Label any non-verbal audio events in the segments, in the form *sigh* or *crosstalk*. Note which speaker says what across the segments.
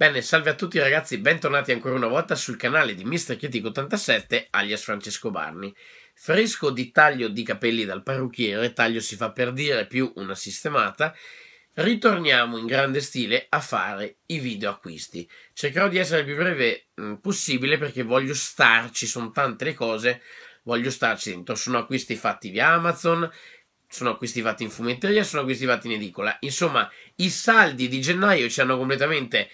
Speaker 1: Bene, salve a tutti ragazzi, bentornati ancora una volta sul canale di Mr. Critico 87 alias Francesco Barni. Fresco di taglio di capelli dal parrucchiere, taglio si fa per dire più una sistemata, ritorniamo in grande stile a fare i video acquisti. Cercherò di essere il più breve mm, possibile perché voglio starci, sono tante le cose, voglio starci dentro. Sono acquisti fatti via Amazon, sono acquisti fatti in fumetteria, sono acquisti fatti in edicola. Insomma, i saldi di gennaio ci hanno completamente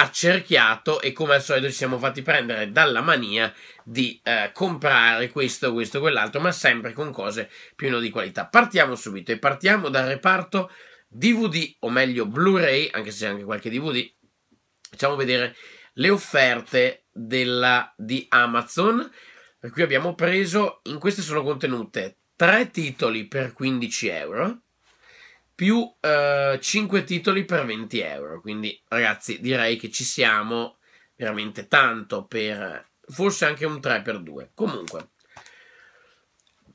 Speaker 1: accerchiato e come al solito ci siamo fatti prendere dalla mania di eh, comprare questo, questo, quell'altro, ma sempre con cose più no di qualità. Partiamo subito e partiamo dal reparto DVD, o meglio Blu-ray, anche se c'è anche qualche DVD, facciamo vedere le offerte della, di Amazon, per cui abbiamo preso, in queste sono contenute tre titoli per 15 euro, più eh, 5 titoli per 20 euro. Quindi, ragazzi, direi che ci siamo veramente tanto per forse anche un 3 x 2. Comunque,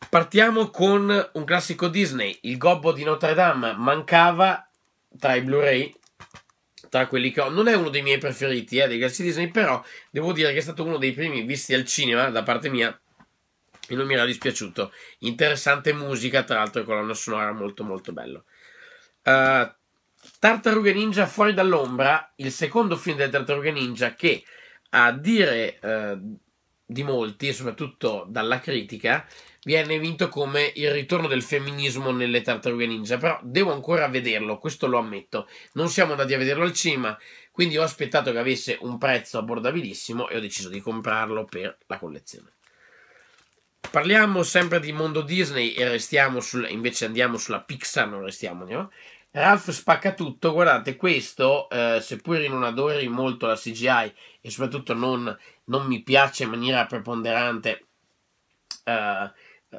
Speaker 1: partiamo con un classico Disney, il Gobbo di Notre Dame. Mancava tra i Blu-ray. Tra quelli che ho, non è uno dei miei preferiti eh, dei classici Disney, però devo dire che è stato uno dei primi visti al cinema da parte mia e non mi era dispiaciuto. Interessante musica, tra l'altro, colonna sonora molto, molto bello. Uh, Tartarughe Ninja fuori dall'ombra, il secondo film delle Tartarughe Ninja che a dire uh, di molti, e soprattutto dalla critica, viene vinto come il ritorno del femminismo nelle Tartarughe Ninja, però devo ancora vederlo, questo lo ammetto. Non siamo andati a vederlo al cinema, quindi ho aspettato che avesse un prezzo abbordabilissimo e ho deciso di comprarlo per la collezione. Parliamo sempre di mondo Disney e restiamo sul, invece andiamo sulla Pixar, non restiamo, andiamo, Ralph spacca tutto, guardate questo, eh, seppur io non adori molto la CGI e soprattutto non, non mi piace in maniera preponderante eh,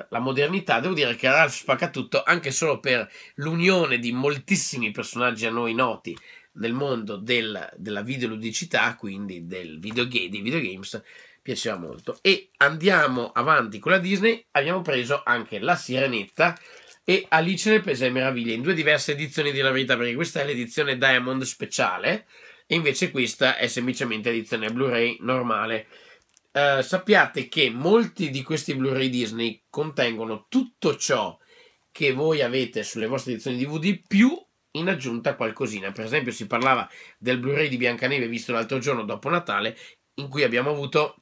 Speaker 1: la modernità, devo dire che Ralph spacca tutto anche solo per l'unione di moltissimi personaggi a noi noti nel mondo del, della videoludicità, quindi del videogame, dei videogames, piaceva molto. E andiamo avanti con la Disney, abbiamo preso anche la Sirenetta, e Alice nel Paese delle Meraviglie in due diverse edizioni della Verità, perché questa è l'edizione Diamond speciale e invece questa è semplicemente edizione Blu-ray normale. Eh, sappiate che molti di questi Blu-ray Disney contengono tutto ciò che voi avete sulle vostre edizioni DVD più in aggiunta qualcosina. Per esempio si parlava del Blu-ray di Biancaneve visto l'altro giorno dopo Natale in cui abbiamo avuto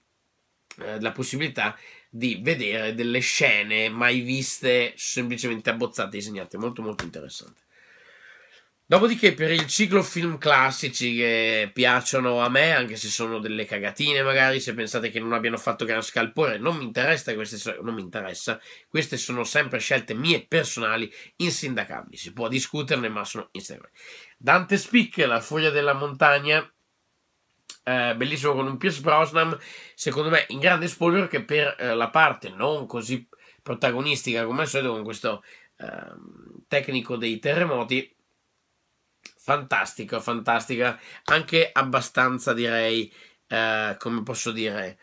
Speaker 1: eh, la possibilità di di vedere delle scene mai viste, semplicemente abbozzate e disegnate. Molto, molto interessante. Dopodiché, per il ciclo film classici che piacciono a me, anche se sono delle cagatine, magari se pensate che non abbiano fatto gran scalpore, non mi interessa, queste, non mi interessa. queste sono sempre scelte mie personali, insindacabili. Si può discuterne, ma sono insieme. Dante Spick, La furia della montagna, eh, bellissimo con un Pierce Brosnan, secondo me in grande spoiler che per eh, la parte non così protagonistica come al solito con questo eh, tecnico dei terremoti fantastico, fantastica, anche abbastanza direi, eh, come posso dire,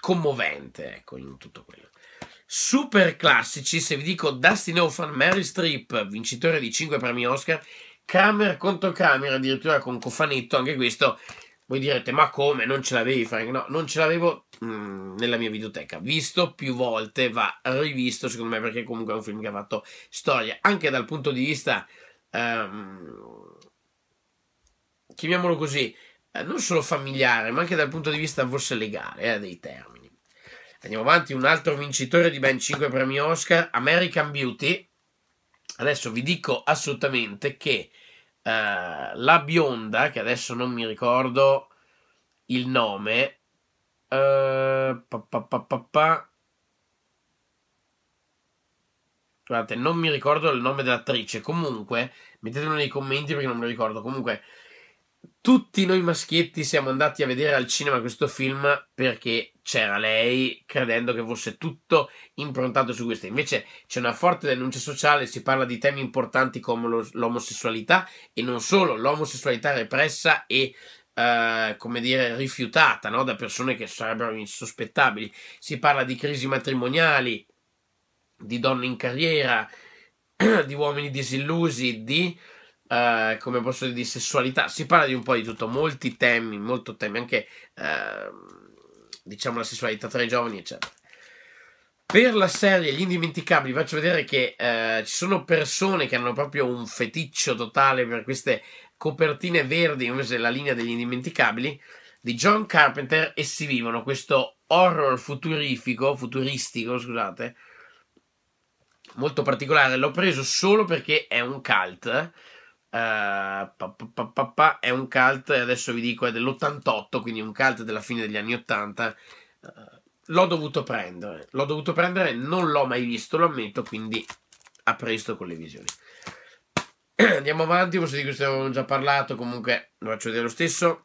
Speaker 1: commovente, ecco, in tutto quello. Super classici, se vi dico Dustin Hoffman, Mary Streep, vincitore di 5 premi Oscar, camera contro camera, addirittura con cofanetto, anche questo. Voi direte, ma come? Non ce l'avevi, Frank? No, non ce l'avevo mm, nella mia videoteca. Visto più volte, va rivisto, secondo me, perché comunque è un film che ha fatto storia. Anche dal punto di vista, ehm, chiamiamolo così, eh, non solo familiare, ma anche dal punto di vista forse legale, eh, dei termini. Andiamo avanti, un altro vincitore di ben 5 premi Oscar, American Beauty, adesso vi dico assolutamente che eh, la bionda, che adesso non mi ricordo il nome, eh, pa, pa, pa, Guardate, non mi ricordo il nome dell'attrice. Comunque, mettetelo nei commenti perché non me lo ricordo. Comunque, tutti noi maschietti siamo andati a vedere al cinema questo film perché c'era lei, credendo che fosse tutto improntato su questo. Invece c'è una forte denuncia sociale, si parla di temi importanti come lo, l'omosessualità e non solo, l'omosessualità repressa e Uh, come dire, rifiutata no? da persone che sarebbero insospettabili. Si parla di crisi matrimoniali, di donne in carriera, *clears throat* di uomini disillusi, di eh, come posso dire, di sessualità, si parla di un po' di tutto, molti temi, molto temi, anche eh, diciamo la sessualità tra i giovani, eccetera. Per la serie Gli Indimenticabili faccio vedere che eh, ci sono persone che hanno proprio un feticcio totale per queste copertine verdi, invece la linea degli Indimenticabili, di John Carpenter e si vivono questo horror futurifico, futuristico, scusate, molto particolare. L'ho preso solo perché è un cult Uh, pa, pa, pa, è un cult, adesso vi dico, è dell'88, quindi un cult della fine degli anni 80. Uh, eh, l'ho dovuto prendere, l'ho dovuto prendere, non l'ho mai visto, lo ammetto, quindi a presto con le visioni. *clears throat* Andiamo avanti, forse di questo avevamo già parlato, comunque lo faccio vedere lo stesso.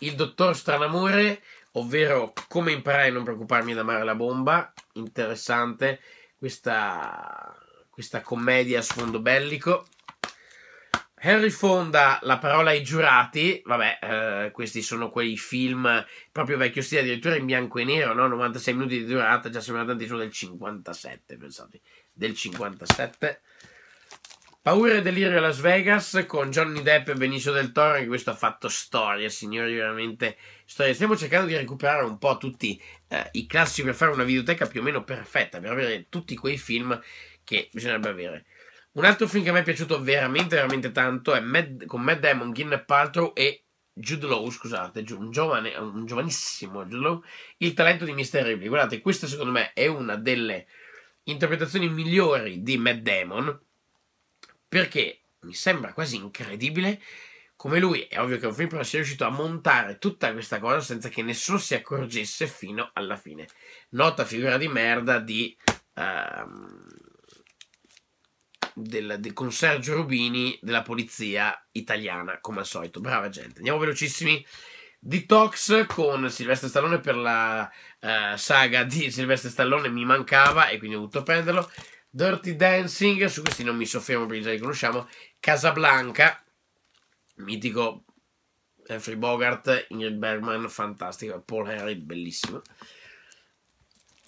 Speaker 1: Il dottor Stranamore, ovvero come imparare a non preoccuparmi ad amare la bomba, interessante questa, questa commedia a sfondo bellico Henry Fonda, La parola ai giurati, vabbè, eh, questi sono quei film proprio vecchio stile, addirittura in bianco e nero, no? 96 minuti di durata, già sembra tantissimo del 57, pensate, del 57. Paura e delirio a Las Vegas con Johnny Depp e Benicio del Toro, che questo ha fatto storia, signori, veramente storia. Stiamo cercando di recuperare un po' tutti eh, i classici per fare una videoteca più o meno perfetta, per avere tutti quei film che bisognerebbe avere. Un altro film che mi è piaciuto veramente, veramente tanto è Mad, con Matt Damon, Gwyneth Paltrow e Jude Law, scusate, un, giovane, un giovanissimo Jude Law, Il talento di Mr. Ripley. Guardate, questa secondo me è una delle interpretazioni migliori di Matt Damon, perché mi sembra quasi incredibile come lui, è ovvio che un film però sia riuscito a montare tutta questa cosa senza che nessuno si accorgesse fino alla fine. Nota figura di merda di... Um, del, del, con Sergio Rubini della polizia italiana, come al solito. Brava gente. Andiamo velocissimi. Detox con Silvestre Stallone per la uh, saga di Silvestre Stallone mi mancava e quindi ho dovuto prenderlo. Dirty Dancing, su questi non mi soffermo perché già li conosciamo. Casablanca, mitico Henry Bogart, Ingrid Bergman, fantastico. Paul Henry, bellissimo.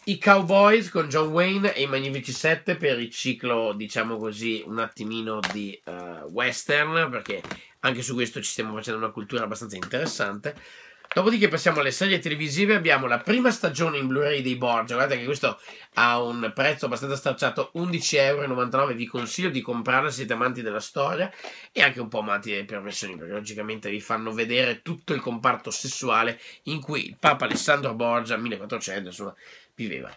Speaker 1: I Cowboys con John Wayne e i Magnifici 7 per il ciclo, diciamo così, un attimino di uh, western, perché anche su questo ci stiamo facendo una cultura abbastanza interessante. Dopodiché passiamo alle serie televisive, abbiamo la prima stagione in Blu-ray dei Borgia, guardate che questo ha un prezzo abbastanza stracciato, 11,99€, vi consiglio di comprarla se siete amanti della storia e anche un po' amanti delle perversioni, perché logicamente vi fanno vedere tutto il comparto sessuale in cui il Papa Alessandro Borgia, 1400, insomma, viveva.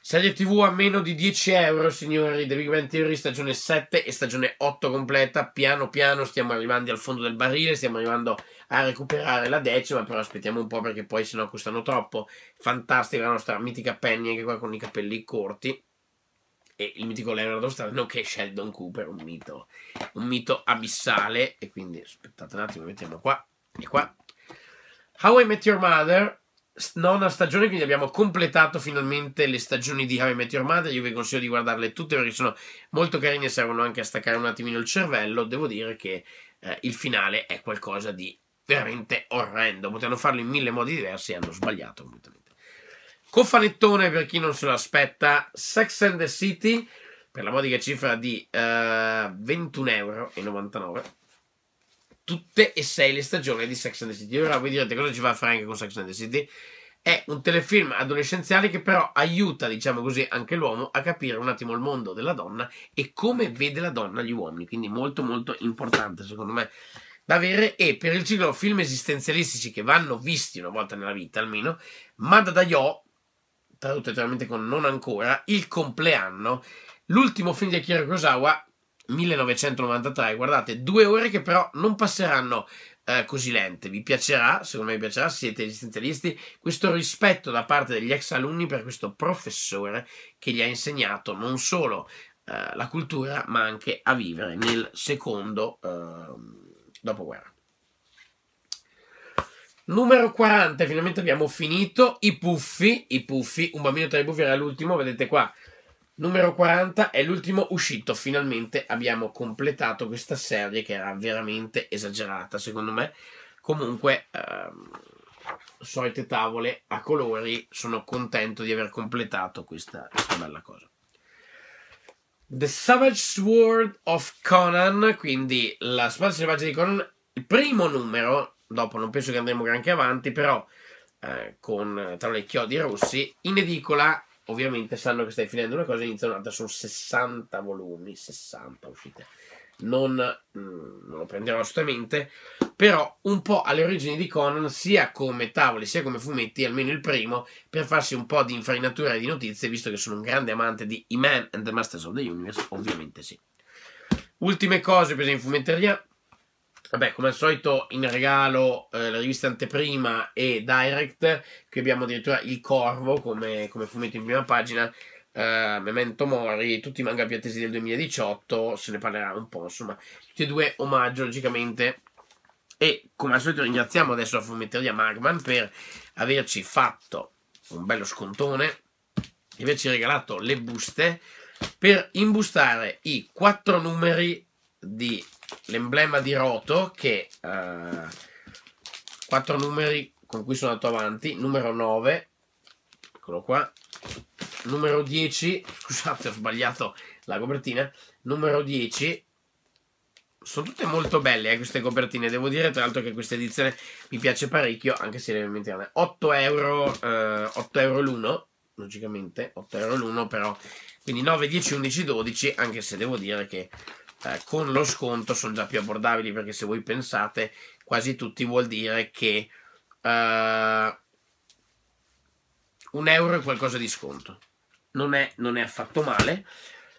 Speaker 1: Serie TV a meno di 10 euro, signori. The Big Bang Theory stagione 7 e stagione 8 completa. Piano piano stiamo arrivando al fondo del barile, stiamo arrivando a recuperare la decima, però aspettiamo un po' perché poi sennò costano troppo. Fantastica la nostra mitica Penny, anche qua con i capelli corti. E il mitico Leonardo Strano che è Sheldon Cooper, un mito, un mito abissale. E quindi aspettate un attimo, mettiamo qua e qua. How I Met Your Mother nona stagione, quindi abbiamo completato finalmente le stagioni di Harry Met Your Mother. Io vi consiglio di guardarle tutte perché sono molto carine e servono anche a staccare un attimino il cervello. Devo dire che eh, il finale è qualcosa di veramente orrendo. Potevano farlo in mille modi diversi e hanno sbagliato completamente. Cofanettone per chi non se lo aspetta, Sex and the City per la modica cifra di eh, 21,99 euro tutte e sei le stagioni di Sex and the City. Ora voi direte cosa ci va a fare anche con Sex and the City? È un telefilm adolescenziale che però aiuta, diciamo così, anche l'uomo a capire un attimo il mondo della donna e come vede la donna gli uomini. Quindi molto molto importante secondo me da avere e per il ciclo film esistenzialistici che vanno visti una volta nella vita almeno, Madadayo, tradotto letteralmente con non ancora, il compleanno, l'ultimo film di Akira Kurosawa 1993, guardate, due ore che però non passeranno eh, così lente. Vi piacerà, secondo me vi piacerà, siete esistenzialisti, questo rispetto da parte degli ex alunni per questo professore che gli ha insegnato non solo eh, la cultura, ma anche a vivere nel secondo eh, dopoguerra. Numero 40, finalmente abbiamo finito, i puffi, i puffi, un bambino tra i puffi era l'ultimo, vedete qua, Numero 40 è l'ultimo uscito, finalmente abbiamo completato questa serie che era veramente esagerata, secondo me. Comunque, ehm, solite tavole a colori, sono contento di aver completato questa, questa bella cosa. The Savage Sword of Conan, quindi la spada selvaggia di Conan, il primo numero, dopo non penso che andremo granché avanti, però eh, con tra le chiodi rossi, in edicola ovviamente sanno che stai finendo una cosa e inizia un'altra. Sono 60 volumi, 60 uscite. Non, mm, non, lo prenderò assolutamente, però un po' alle origini di Conan, sia come tavoli sia come fumetti, almeno il primo, per farsi un po' di infarinatura di notizie, visto che sono un grande amante di I Man and the Masters of the Universe, ovviamente sì. Ultime cose prese in fumetteria, Vabbè, come al solito in regalo eh, la rivista Anteprima e Direct, qui abbiamo addirittura Il Corvo come, come fumetto in prima pagina, eh, Memento Mori, tutti i manga più attesi del 2018, se ne parlerà un po', insomma, tutti e due omaggio logicamente. E come al solito ringraziamo adesso la fumetteria Magman per averci fatto un bello scontone e averci regalato le buste per imbustare i quattro numeri di l'emblema di Roto che uh, quattro numeri con cui sono andato avanti, numero 9, eccolo qua, numero 10, *laughs* scusate ho sbagliato la copertina, numero 10, sono tutte molto belle eh, queste copertine, devo dire tra l'altro che questa edizione mi piace parecchio, anche se levemente grande, 8 euro, eh, 8 euro l'uno, logicamente, 8 euro l'uno però, quindi 9, 10, 11, 12, anche se devo dire che eh, con lo sconto sono già più abbordabili perché se voi pensate quasi tutti vuol dire che eh, un euro è qualcosa di sconto. Non è, non è affatto male.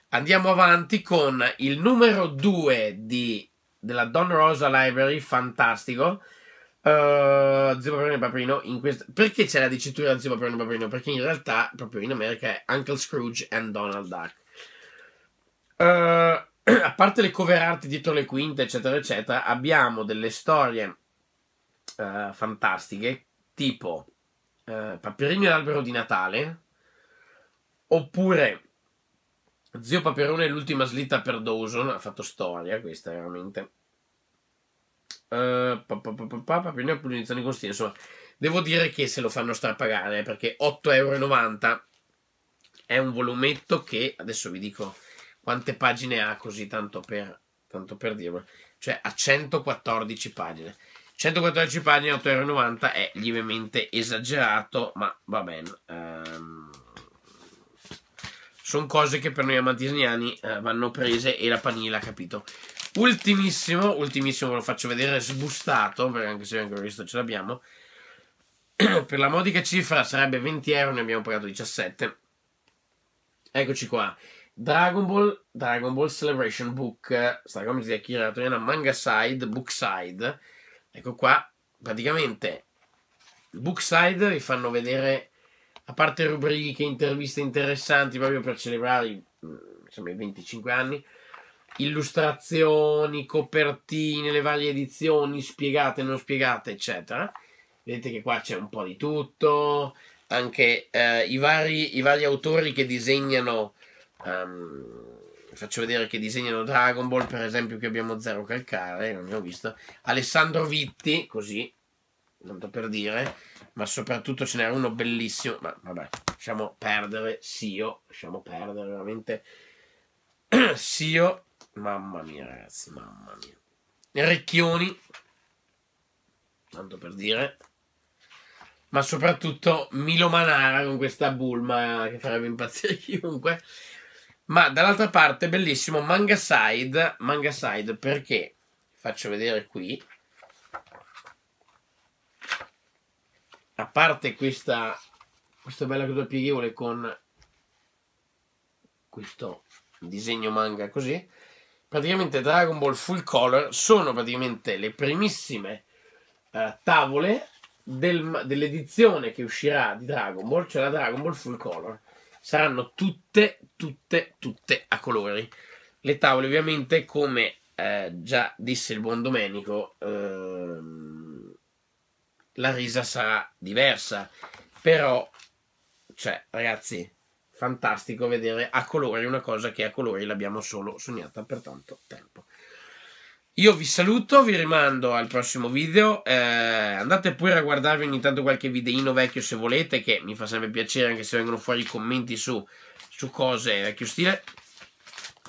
Speaker 1: Andiamo avanti con il numero 2 della Don Rosa Library, fantastico. Uh, zio Paprino e Paperino in quest- perché c'è la dicitura Zio Paprino e Paperino? Perché in realtà proprio in America è Uncle Scrooge and Donald Duck. Uh, a parte le cover art dietro le quinte, eccetera, eccetera, abbiamo delle storie uh, fantastiche, tipo uh, eh, Paperino e l'albero di Natale, oppure Zio Paperone e l'ultima slitta per Dawson, ha fatto storia questa veramente. Uh, pa, pa, pa, Paperino e punizioni con stile, insomma, devo dire che se lo fanno strapagare perché 8,90€ è un volumetto che adesso vi dico quante pagine ha così, tanto per, tanto per dirlo? Cioè, ha 114 pagine. 114 pagine, 8,90 euro è lievemente esagerato, ma va bene. Um, ehm, sono cose che per noi amatisiani uh, eh, vanno prese e la panila, capito? Ultimissimo, ultimissimo ve lo faccio vedere sbustato, perché anche se ancora visto ce l'abbiamo. *clears throat* per la modica cifra sarebbe 20 euro, ne abbiamo pagato 17. Eccoci qua. Dragon Ball, Dragon Ball Celebration Book, sta come si è chiamato, è una manga side, book side. Ecco qua, praticamente, book side vi fanno vedere, a parte rubriche, interviste interessanti proprio per celebrare i, mm, insomma, i 25 anni, illustrazioni, copertine, le varie edizioni, spiegate, non spiegate, eccetera. Vedete che qua c'è un po' di tutto, anche eh, i, vari, i vari autori che disegnano Um, faccio vedere che disegnano Dragon Ball, per esempio, che abbiamo zero calcare, non ne ho visto. Alessandro Vitti, così, tanto per dire, ma soprattutto ce n'era uno bellissimo, ma vabbè, lasciamo perdere Sio, lasciamo perdere veramente *clears throat* Sio, mamma mia ragazzi, mamma mia. Recchioni, tanto per dire, ma soprattutto Milo Manara con questa Bulma che farebbe impazzire *laughs* chiunque. Ma dall'altra parte, bellissimo Manga Side. Manga Side perché? Faccio vedere qui. A parte questa, questa bella cosa pieghevole con questo disegno manga così, praticamente Dragon Ball Full Color sono praticamente le primissime eh, tavole del, dell'edizione che uscirà di Dragon Ball, cioè la Dragon Ball Full Color saranno tutte, tutte, tutte a colori. Le tavole ovviamente, come eh, già disse il buon Domenico, ehm, la risa sarà diversa, però, cioè, ragazzi, fantastico vedere a colori una cosa che a colori l'abbiamo solo sognata per tanto tempo. Io vi saluto, vi rimando al prossimo video, eh, andate pure a guardarvi ogni tanto qualche videino vecchio se volete, che mi fa sempre piacere anche se vengono fuori i commenti su, su cose vecchio stile.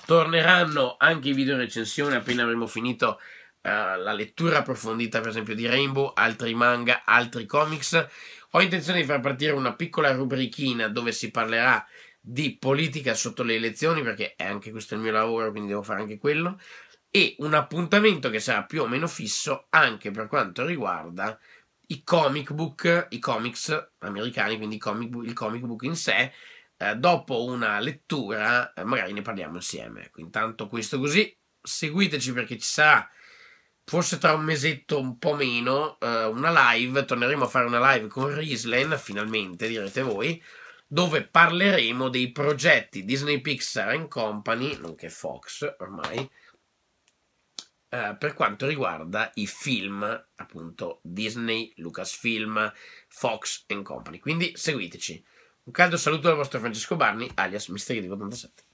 Speaker 1: Torneranno anche i video recensione appena avremo finito eh, la lettura approfondita per esempio di Rainbow, altri manga, altri comics. Ho intenzione di far partire una piccola rubrichina dove si parlerà di politica sotto le elezioni, perché è anche questo il mio lavoro, quindi devo fare anche quello e un appuntamento che sarà più o meno fisso anche per quanto riguarda i comic book, i comics americani, quindi comic book, il comic book in sé. Eh, dopo una lettura, eh, magari ne parliamo insieme. Ecco, intanto questo così, seguiteci perché ci sarà forse tra un mesetto un po' meno eh, una live, torneremo a fare una live con Rislen, finalmente direte voi, dove parleremo dei progetti Disney Pixar Company, nonché Fox ormai, eh, per quanto riguarda i film, appunto Disney, Lucasfilm, Fox e Company. Quindi seguiteci. Un caldo saluto dal vostro Francesco Barni, alias Misteri di 87.